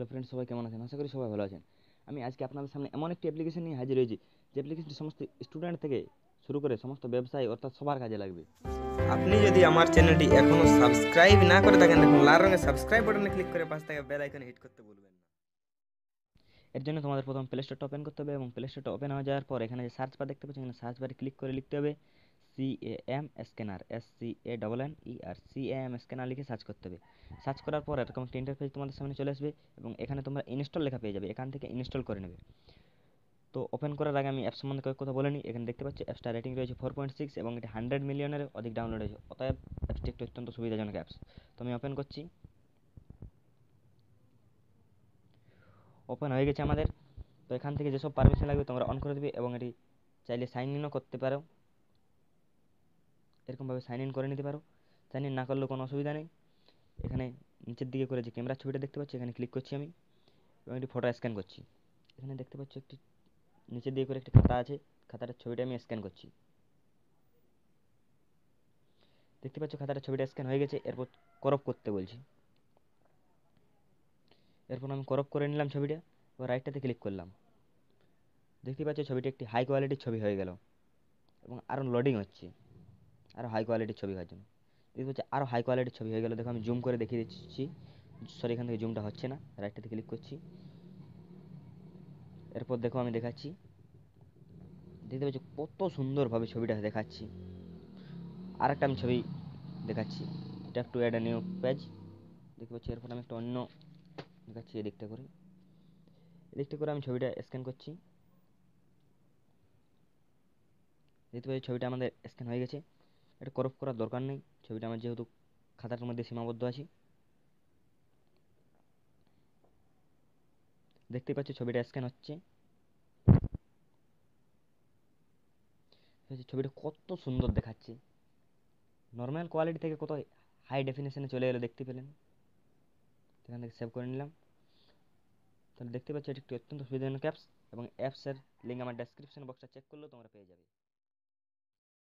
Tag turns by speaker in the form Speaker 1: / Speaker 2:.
Speaker 1: hello friend সবাই কেমন আছেন আশা করি সবাই ভালো আছেন আমি আজকে আপনাদের সামনে এমন একটি অ্যাপ্লিকেশন নিয়ে হাজির হয়েছি যে অ্যাপ্লিকেশনটি সমস্ত স্টুডেন্ট থেকে শুরু করে সমস্ত ব্যবসায়ী অর্থাৎ সবার কাজে লাগবে আপনি যদি আমার চ্যানেলটি এখনও সাবস্ক্রাইব না করে থাকেন দেখুন লাল রঙের সাবস্ক্রাইব বাটনে ক্লিক করে পাশ থেকে বেল আইকনে হিট করতে ভুলবেন এর জন্য তোমাদের প্রথম প্লে স্টোরটা ওপেন করতে হবে এবং প্লে স্টোরটা ওপেন হয়ে যাওয়ার পর এখানে যে সার্চ বার দেখতে পাচ্ছি এখানে সার্চ বারে ক্লিক করে লিখতে হবে C A M scanner S C A double N E R C A M scanner লিখে সার্চ করতে হবে সার্চ করার পর এরকম একটা ইন্টারফেস তোমাদের সামনে চলে আসবে এবং এখানে তোমরা ইনস্টল লেখা পেয়ে যাবে এখান থেকে ইনস্টল করে নেবে তো ওপেন করার আগে আমি অ্যাপ সম্বন্ধে কয়েক কথা বলিনি এখানে দেখতে পাচ্ছি অ্যাপসটার রেটিং রয়েছে ফোর পয়েন্ট সিক্স এবং এটি হান্ড্রেড মিলিয়নের অধিক ডাউনলোড হয়েছে অতএব অ্যাপসটি একটু অত্যন্ত সুবিধাজনক অ্যাপস তো আমি ওপেন করছি ওপেন হয়ে গেছে আমাদের তো এখান থেকে যেসব পারমিশন লাগবে তোমরা অন করে দেবে এবং এটি চাইলে সাইন ইনও করতে পারো এরকমভাবে সাইন ইন করে নিতে পারো সাইন ইন না করলেও কোনো অসুবিধা নেই এখানে নিচের দিকে করে যে ক্যামেরা ছবিটা দেখতে পাচ্ছি এখানে ক্লিক করছি আমি এবং একটি ফটো স্ক্যান করছি এখানে দেখতে পাচ্ছি একটি নিচের দিকে করে একটি খাতা আছে খাতাটার ছবিটা আমি স্ক্যান করছি দেখতে পাচ্ছ খাতাটার ছবিটা স্ক্যান হয়ে গেছে এরপর করপ করতে বলছি এরপর আমি করপ করে নিলাম ছবিটা এবার রাইটটাতে ক্লিক করলাম দেখতে পাচ্ছ ছবিটা একটি হাই কোয়ালিটির ছবি হয়ে গেল এবং আরও লোডিং হচ্ছে আরও হাই কোয়ালিটির ছবি হওয়ার জন্য দেখতে পাচ্ছি আরও হাই কোয়ালিটির ছবি হয়ে গেলে দেখো আমি জুম করে দেখিয়ে দিচ্ছি সরি এখান থেকে জুমটা হচ্ছে না রাইটটাতে ক্লিক করছি এরপর দেখো আমি দেখাচ্ছি দেখতে পাচ্ছি কত সুন্দরভাবে ছবিটা দেখাচ্ছি আর একটা আমি ছবি দেখাচ্ছি এটা একটু অ্যাড নিউ পেজ দেখতে পাচ্ছি এরপর আমি একটা অন্য দেখাচ্ছি এদিকটা করে এদিকটা করে আমি ছবিটা স্ক্যান করছি দেখতে পাচ্ছি ছবিটা আমাদের স্ক্যান হয়ে গেছে এটা করফ করার দরকার নেই ছবিটা আমার যেহেতু খাতার মধ্যে সীমাবদ্ধ আছি দেখতে পাচ্ছি ছবিটা স্ক্যান হচ্ছে ছবিটা কত সুন্দর দেখাচ্ছে নর্মাল কোয়ালিটি থেকে কত হাই ডেফিনেশনে চলে এলো দেখতে পেলেন সেখান থেকে সেভ করে নিলাম তাহলে দেখতে পাচ্ছ এটি একটি অত্যন্ত সুবিধাজনক অ্যাপস এবং অ্যাপসের লিঙ্ক আমার ডেসক্রিপশন বক্সটা চেক করলেও তোমরা পেয়ে যাবে